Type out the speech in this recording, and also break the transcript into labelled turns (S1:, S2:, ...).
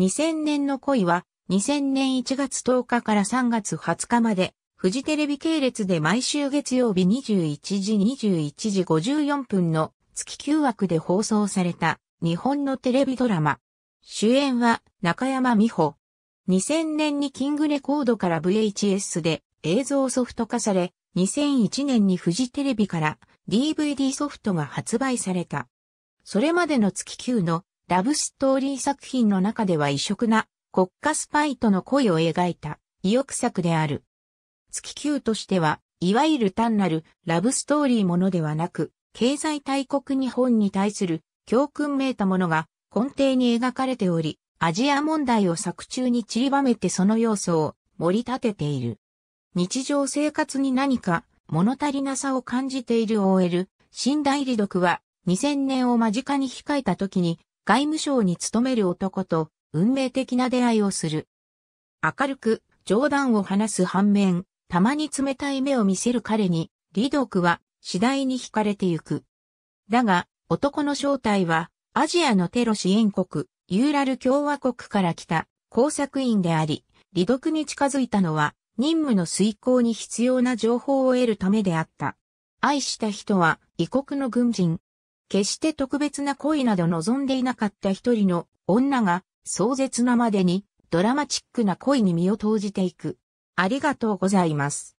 S1: 2000年の恋は、2000年1月10日から3月20日まで、フジテレビ系列で毎週月曜日21時21時54分の月9枠で放送された日本のテレビドラマ。主演は中山美穂。2000年にキングレコードから VHS で映像ソフト化され、2001年にフジテレビから DVD ソフトが発売された。それまでの月9のラブストーリー作品の中では異色な国家スパイとの恋を描いた意欲作である。月球としては、いわゆる単なるラブストーリーものではなく、経済大国日本に対する教訓めいたものが根底に描かれており、アジア問題を作中に散りばめてその要素を盛り立てている。日常生活に何か物足りなさを感じている OL、新大理読は2000年を間近に控えた時に外務省に勤める男と運命的な出会いをする。明るく冗談を話す反面、たまに冷たい目を見せる彼に、リドークは次第に惹かれてゆく。だが、男の正体は、アジアのテロ支援国、ユーラル共和国から来た工作員であり、リドクに近づいたのは、任務の遂行に必要な情報を得るためであった。愛した人は異国の軍人、決して特別な恋など望んでいなかった一人の女が壮絶なまでにドラマチックな恋に身を投じていく。ありがとうございます。